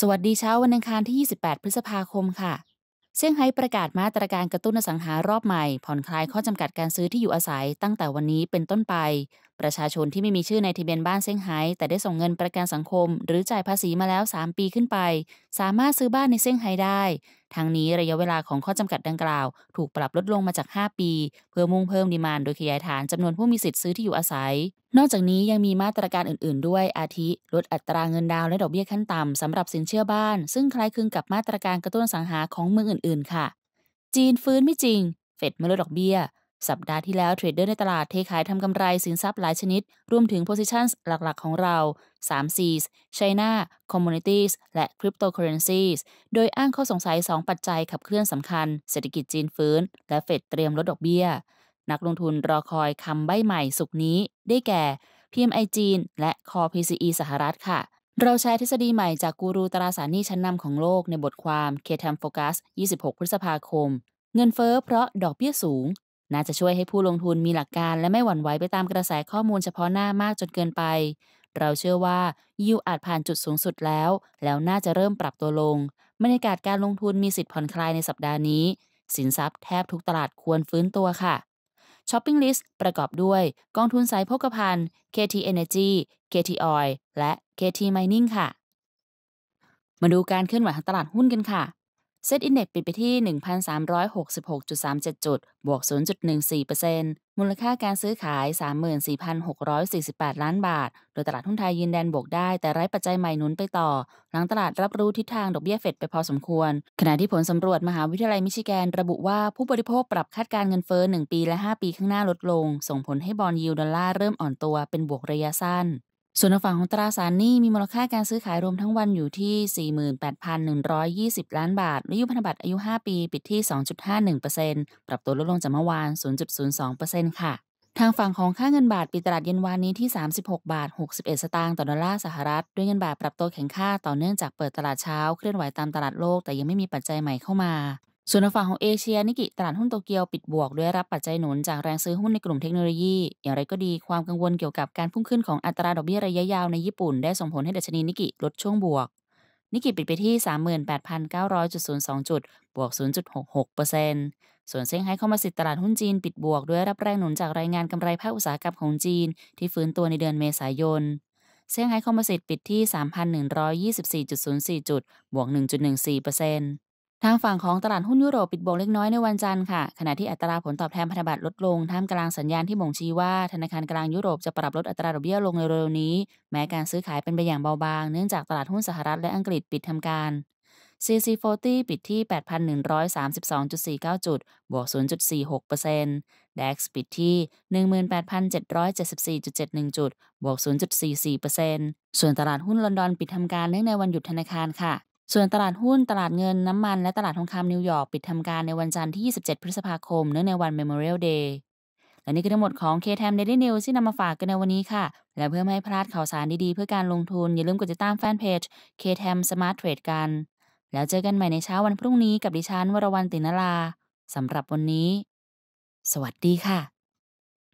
สวัสดีเช้า วันอังคารที่ 28 พฤษภาคมค่ะเซี่ยงไฮ้ประกาศมาตรการกระตุ้นอสังหารอบใหม่ ผ่อนคลายข้อจำกัดการซื้อที่อยู่อาศัยตั้งแต่วันนี้เป็นต้นไปประชาชนที่ไม่มีชื่อในทะเบียนบ้านเซี่ยงไฮ้แต่ได้ส่งเงินประกันสังคม หรือจ่ายภาษีมาแล้ว 3 ปีขึ้นไป สามารถซื้อบ้านในเซี่ยงไฮ้ได้ ทั้งนี้ระยะเวลาของข้อจำกัดดังกล่าว ถูกปรับลดลงมาจาก 5 ปี เพื่อมุ่งเพิ่มดีมานโดยขยายฐาน จำนวนผู้มีสิทธิ์ซื้อที่อยู่อาศัย นอกจากนี้ยังมีมาตรการอื่น ๆ ด้วยอาทิลดอัตราเงินดาวและดอกเบี้ยขั้นต่ำสำหรับสินเชื่อบ้าน ซึ่งคล้ายคลึงกับมาตรการกระตุ้นสังหาของเมืองอื่นๆ ค่ะ จีนฟื้นไม่จริง เฟดไม่ลดดอกเบี้ยสัปดาห์ที่แล้วเทรดเดอร์ในตลาดเทขายทำกำไรสินทรัพย์หลายชนิด รวมถึง positions หลักๆ ของเรา3 Cs China c o m m u n i t i e s และ Cryptocurrencies โดยอ้างข้อสงสัย 2 ปัจจัยขับเคลื่อนสำคัญ เศรษฐกิจจีนฟื้น และเฟดเตรียมลดดอกเบี้ย นักลงทุนรอคอยคำใบใหม่สุกนี้ ได้แก่ PMI จีน และ Core PCE สหรัฐค่ะ เราใช้ทฤษฎีใหม่จากกูรูตราสารหนี้ชั้นนำของโลกในบทความ k t i m Focus 26 พฤษภาคม เงินเฟอ้อเพราะดอกเบี้ยสูงน่าจะช่วยให้ผู้ลงทุนมีหลักการและไม่หวั่นไหวไปตามกระแสข้อมูลเฉพาะหน้ามากจนเกินไป เราเชื่อว่ายูอาจผ่านจุดสูงสุดแล้วแล้วน่าจะเริ่มปรับตัวลง บรรยากาศการลงทุนมีสิทธิ์ผ่อนคลายในสัปดาห์นี้ สินทรัพย์แทบทุกตลาดควรฟื้นตัวค่ะช้อปปิ้งลิสต์ประกอบด้วย กองทุนสายโภคภัณฑ์ KT Energy KT Oil และ KT Mining ค่ะ มาดูการเคลื่อนไหวของตลาดหุ้นกันค่ะเซ็ตอินเด็กซ์ปิดไปที่ 1,366.37จุด บวก 0.14%มูลค่าการซื้อขาย 34,648 ล้านบาท โดยตลาดหุ้นไทยยืนแดนบวกได้แต่ไร้ปัจจัยใหม่นุนไปต่อ หลังตลาดรับรู้ทิศทางดอกเบี้ยเฟดไปพอสมควร ขณะที่ผลสำรวจมหาวิทยาลัยมิชิแกนระบุว่าผู้บริโภคปรับคาดการเงินเฟ้อ1ปีและ 5 ปีข้างหน้าลดลง ส่งผลให้บอลยูดอลลาร์เริ่มอ่อนตัวเป็นบวกระยะสั้นส่วนฝั่งของตราสารหนี้มีมูลค่าการซื้อขายรวมทั้งวันอยู่ที่ 48,120 ล้านบาทและยุพันธบัตรอายุ 5 ปีปิดที่ 2.51%ปรับตัวลดลงจากเมื่อวาน 0.02%ค่ะ ทางฝั่งของค่าเงินบาท ปิดตลาดเย็นวานนี้ที่ 36 บาท 61 สตางค์ต่อดอลลาร์สหรัฐ ด้วยเงินบาทปรับตัวแข็งค่าต่อเนื่องจากเปิดตลาดเช้าเคลื่อนไหวตามตลาดโลก แต่ยังไม่มีปัจจัยใหม่เข้ามาส่วนฝั่งของเอเชียนิกิตลาดหุ้นโตเกียวปิดบวกด้วยรับปัจจัยหนุนจากแรงซื้อหุ้นในกลุ่มเทคโนโลยีอย่างไรก็ดีความกังวลเกี่ยวกับการพุ่งขึ้นของอัตราดอกเบี้ยระยะยาวในญี่ปุ่นได้ส่งผลให้ดัชนีนิกิลดช่วงบวก นิกิปิดไปที่ 38,900.02 จุด บวก 0.66%ส่วนเซี่ยงไฮ้คอมมาสิตตลาดหุ้นจีนปิดบวกด้วยรับแรงหนุนจากรายงานกำไรภาคอุตสาหกรรมของจีนที่ฟื้นตัวในเดือนเมษายน เซี่ยงไฮ้คอมมาสิตปิดที่3,124.04จุดบวก1.14%ทางฝั่งของตลาดหุ้นยุโรปปิดบวกเล็กน้อยในวันจันทร์ค่ะ ขณะที่อัตราผลตอบแทนพันธบัตรลดลงท่ามกลางสัญญาณที่บ่งชี้ว่าธนาคารกลางยุโรปจะปรับลดอัตราดอกเบี้ยลงในเร็วนี้ แม้การซื้อขายเป็นไปอย่างเบาบางเนื่องจากตลาดหุ้นสหรัฐและอังกฤษปิดทำการ CC40 ปิดที่ 8,132.49จุดบวก 0.46%d a x ปิดที่ 18,774.71จุดบวก 0.44%ส่วนตลาดหุ้นลอนดอนปิดทำการเนื่องในวันหยุดธนาคารค่ะส่วนตลาดหุ้นตลาดเงินน้ำมันและตลาดทองคำนิวยอร์กปิดทำการในวันจันทร์ที่ 27 พฤษภาคมเนื่องในวัน Memorial Day และนี่คือทั้งหมดของ KTM Daily News ที่นำมาฝากกันในวันนี้ค่ะ และเพื่อไม่ให้พลาดข่าวสารดี ๆ เพื่อการลงทุน อย่าลืมกดติดตามแฟนเพจ KTM Smart Trade กัน แล้วเจอกันใหม่ในเช้าวันพรุ่งนี้กับดิฉันวรวรรณตินลาสำหรับวันนี้ สวัสดีค่ะ